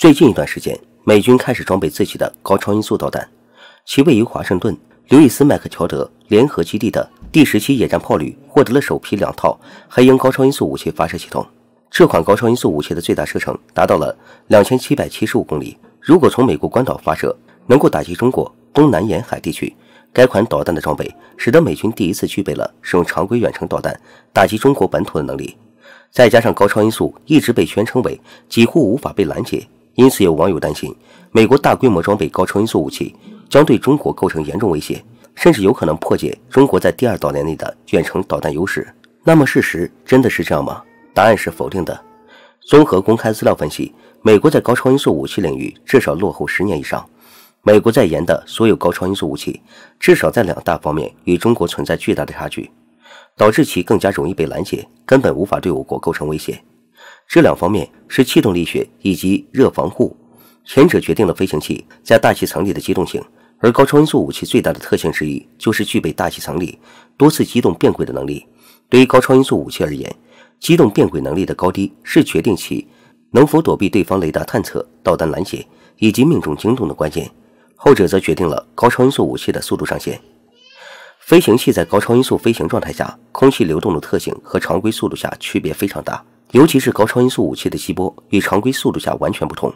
最近一段时间，美军开始装备自己的高超音速导弹。其位于华盛顿刘易斯·麦克乔德联合基地的第十七野战炮旅获得了首批两套“黑鹰”高超音速武器发射系统。这款高超音速武器的最大射程达到了两千七百七十五公里。如果从美国关岛发射，能够打击中国东南沿海地区。该款导弹的装备，使得美军第一次具备了使用常规远程导弹打击中国本土的能力。再加上高超音速一直被全称为几乎无法被拦截。因此，有网友担心，美国大规模装备高超音速武器将对中国构成严重威胁，甚至有可能破解中国在第二岛链内的远程导弹优势。那么，事实真的是这样吗？答案是否定的。综合公开资料分析，美国在高超音速武器领域至少落后十年以上。美国在研的所有高超音速武器，至少在两大方面与中国存在巨大的差距，导致其更加容易被拦截，根本无法对我国构成威胁。这两方面是气动力学以及热防护，前者决定了飞行器在大气层里的机动性，而高超音速武器最大的特性之一就是具备大气层里多次机动变轨的能力。对于高超音速武器而言，机动变轨能力的高低是决定其能否躲避对方雷达探测、导弹拦截以及命中精度的关键；后者则决定了高超音速武器的速度上限。飞行器在高超音速飞行状态下，空气流动的特性和常规速度下区别非常大。尤其是高超音速武器的吸波与常规速度下完全不同，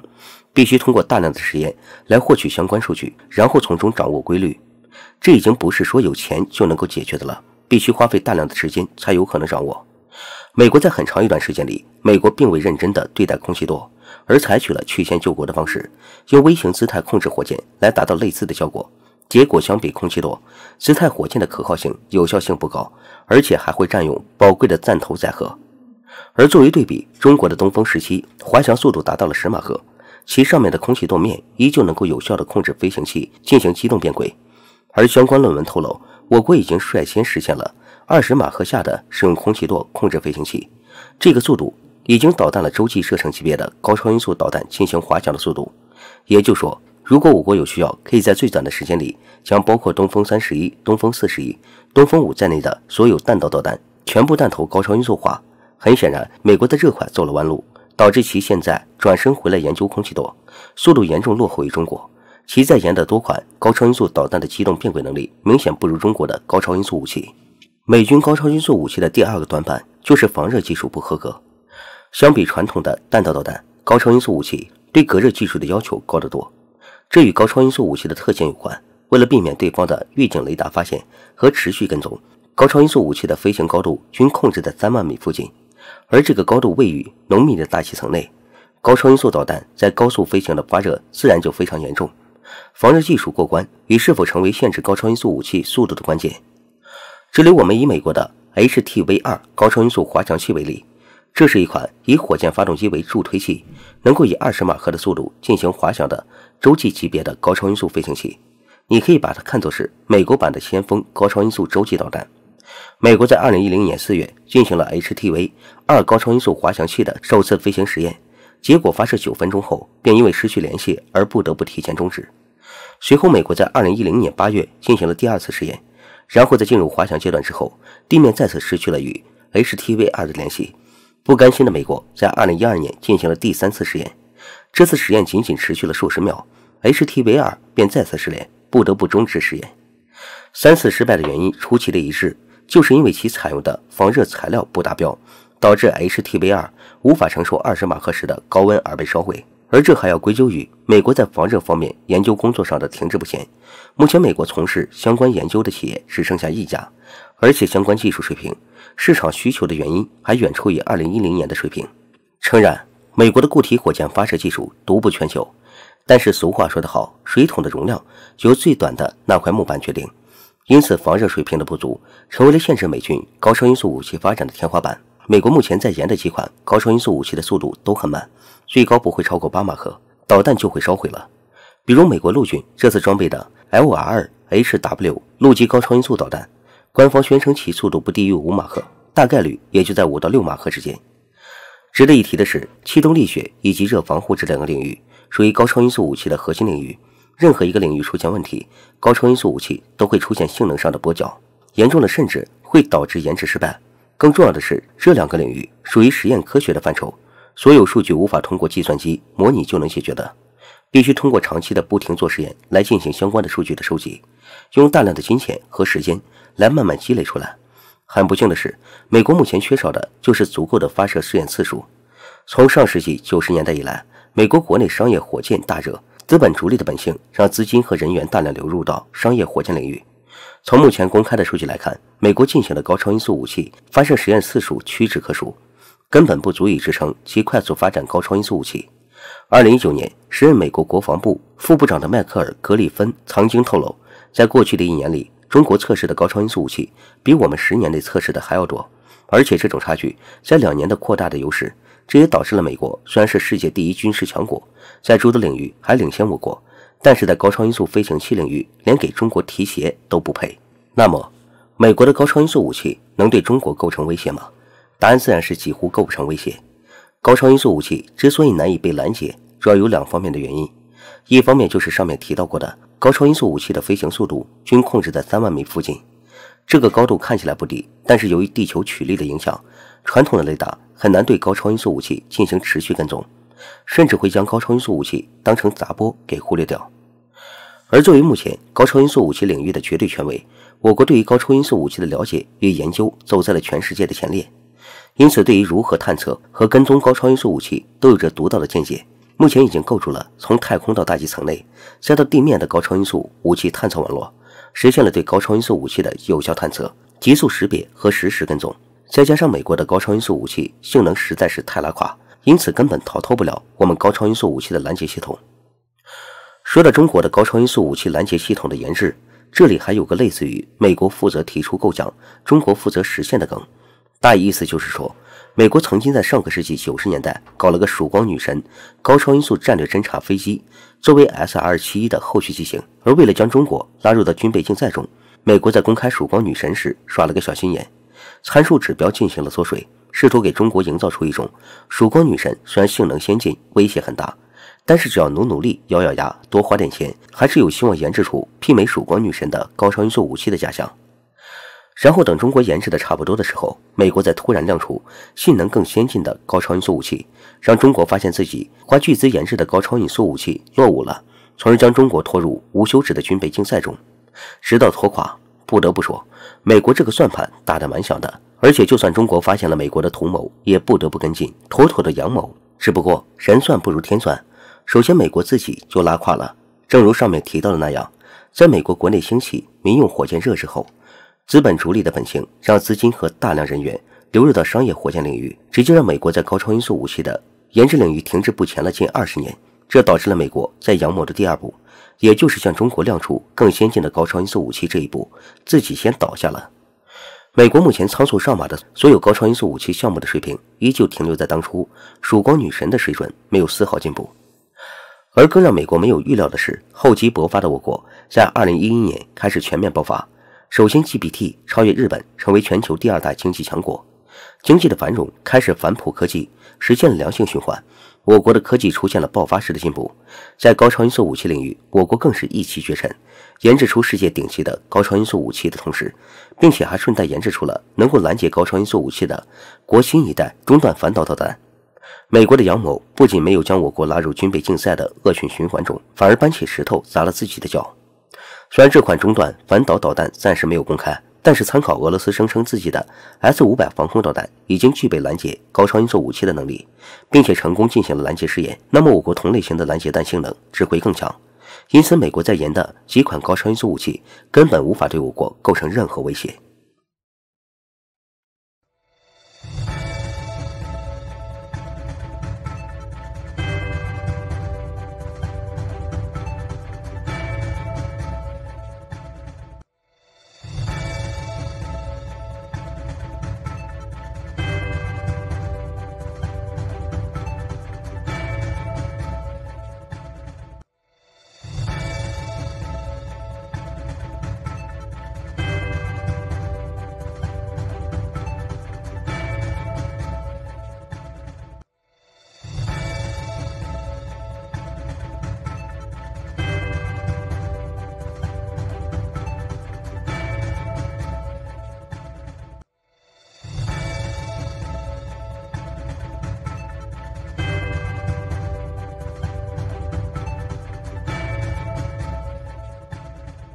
必须通过大量的实验来获取相关数据，然后从中掌握规律。这已经不是说有钱就能够解决的了，必须花费大量的时间才有可能掌握。美国在很长一段时间里，美国并未认真的对待空气舵，而采取了曲线救国的方式，用微型姿态控制火箭来达到类似的效果。结果相比空气舵，姿态火箭的可靠性、有效性不高，而且还会占用宝贵的弹头载荷。而作为对比，中国的东风十七滑翔速度达到了十马赫，其上面的空气动面依旧能够有效的控制飞行器进行机动变轨。而相关论文透露，我国已经率先实现了二十马赫下的使用空气舵控制飞行器，这个速度已经导弹了洲际射程级别的高超音速导弹进行滑翔的速度。也就是说，如果我国有需要，可以在最短的时间里将包括东风三十一、东风四十一、东风五在内的所有弹道导弹全部弹头高超音速化。很显然，美国的这款走了弯路，导致其现在转身回来研究空气动，速度严重落后于中国。其在研的多款高超音速导弹的机动变轨能力明显不如中国的高超音速武器。美军高超音速武器的第二个短板就是防热技术不合格。相比传统的弹道导弹，高超音速武器对隔热技术的要求高得多。这与高超音速武器的特性有关。为了避免对方的预警雷达发现和持续跟踪，高超音速武器的飞行高度均控制在三万米附近。而这个高度位于浓密的大气层内，高超音速导弹在高速飞行的发热自然就非常严重。防热技术过关，与是否成为限制高超音速武器速度的关键。这里我们以美国的 HTV-2 高超音速滑翔器为例，这是一款以火箭发动机为助推器，能够以二十马赫的速度进行滑翔的洲际级别的高超音速飞行器。你可以把它看作是美国版的先锋高超音速洲际导弹。美国在2010年4月进行了 HTV 二高超音速滑翔器的首次飞行实验，结果发射九分钟后便因为失去联系而不得不提前终止。随后，美国在2010年8月进行了第二次实验，然后在进入滑翔阶段之后，地面再次失去了与 HTV 二的联系。不甘心的美国在2012年进行了第三次实验，这次实验仅仅持续了数十秒，HTV 二便再次失联，不得不终止实验。三次失败的原因出奇的一致。就是因为其采用的防热材料不达标，导致 HTV2 无法承受二十马赫时的高温而被烧毁，而这还要归咎于美国在防热方面研究工作上的停滞不前。目前，美国从事相关研究的企业只剩下一家，而且相关技术水平、市场需求的原因还远处于二零一零年的水平。诚然，美国的固体火箭发射技术独步全球，但是俗话说得好，水桶的容量由最短的那块木板决定。因此，防热水平的不足成为了限制美军高超音速武器发展的天花板。美国目前在研的几款高超音速武器的速度都很慢，最高不会超过八马赫，导弹就会烧毁了。比如，美国陆军这次装备的 LRHW 陆基高超音速导弹，官方宣称其速度不低于五马赫，大概率也就在五到六马赫之间。值得一提的是，气动力学以及热防护这两个领域属于高超音速武器的核心领域。任何一个领域出现问题，高超音速武器都会出现性能上的跛脚，严重的甚至会导致研制失败。更重要的是，这两个领域属于实验科学的范畴，所有数据无法通过计算机模拟就能解决的，必须通过长期的不停做实验来进行相关的数据的收集，用大量的金钱和时间来慢慢积累出来。很不幸的是，美国目前缺少的就是足够的发射试验次数。从上世纪九十年代以来，美国国内商业火箭大热。资本逐利的本性，让资金和人员大量流入到商业火箭领域。从目前公开的数据来看，美国进行的高超音速武器发射实验次数屈指可数，根本不足以支撑其快速发展高超音速武器。二零一九年，时任美国国防部副部长的迈克尔·格里芬曾经透露，在过去的一年里，中国测试的高超音速武器比我们十年内测试的还要多，而且这种差距在两年的扩大的优势。这也导致了美国虽然是世界第一军事强国，在诸多领域还领先我国，但是在高超音速飞行器领域，连给中国提鞋都不配。那么，美国的高超音速武器能对中国构成威胁吗？答案自然是几乎构不成威胁。高超音速武器之所以难以被拦截，主要有两方面的原因，一方面就是上面提到过的，高超音速武器的飞行速度均控制在三万米附近，这个高度看起来不低，但是由于地球曲率的影响。传统的雷达很难对高超音速武器进行持续跟踪，甚至会将高超音速武器当成杂波给忽略掉。而作为目前高超音速武器领域的绝对权威，我国对于高超音速武器的了解与研究走在了全世界的前列，因此对于如何探测和跟踪高超音速武器都有着独到的见解。目前已经构筑了从太空到大气层内再到地面的高超音速武器探测网络，实现了对高超音速武器的有效探测、极速识别和实时跟踪。再加上美国的高超音速武器性能实在是太拉垮，因此根本逃脱不了我们高超音速武器的拦截系统。说到中国的高超音速武器拦截系统的研制，这里还有个类似于美国负责提出构想，中国负责实现的梗。大意意思就是说，美国曾经在上个世纪九十年代搞了个“曙光女神”高超音速战略侦察飞机，作为 SR-71 的后续机型。而为了将中国拉入到军备竞赛中，美国在公开“曙光女神”时耍了个小心眼。参数指标进行了缩水，试图给中国营造出一种“曙光女神”虽然性能先进，威胁很大，但是只要努努力，咬咬牙，多花点钱，还是有希望研制出媲美“曙光女神”的高超音速武器的假象。然后等中国研制的差不多的时候，美国再突然亮出性能更先进的高超音速武器，让中国发现自己花巨资研制的高超音速武器落伍了，从而将中国拖入无休止的军备竞赛中，直到拖垮。不得不说，美国这个算盘打得蛮响的，而且就算中国发现了美国的图谋，也不得不跟进，妥妥的阳谋。只不过神算不如天算，首先美国自己就拉垮了。正如上面提到的那样，在美国国内兴起民用火箭热之后，资本逐利的本性让资金和大量人员流入到商业火箭领域，直接让美国在高超音速武器的研制领域停滞不前了近二十年。这导致了美国在阳某的第二步，也就是向中国亮出更先进的高超音速武器这一步，自己先倒下了。美国目前仓促上马的所有高超音速武器项目的水平，依旧停留在当初“曙光女神”的水准，没有丝毫进步。而更让美国没有预料的是，厚积薄发的我国在2011年开始全面爆发。首先，GPT 超越日本，成为全球第二大经济强国，经济的繁荣开始反哺科技，实现了良性循环。我国的科技出现了爆发式的进步，在高超音速武器领域，我国更是一骑绝尘，研制出世界顶级的高超音速武器的同时，并且还顺带研制出了能够拦截高超音速武器的国新一代中段反导导弹。美国的杨某不仅没有将我国拉入军备竞赛的恶性循环中，反而搬起石头砸了自己的脚。虽然这款中段反导导弹暂时没有公开。但是，参考俄罗斯声称自己的 S 五百防空导弹已经具备拦截高超音速武器的能力，并且成功进行了拦截试验，那么我国同类型的拦截弹性能只会更强。因此，美国在研的几款高超音速武器根本无法对我国构成任何威胁。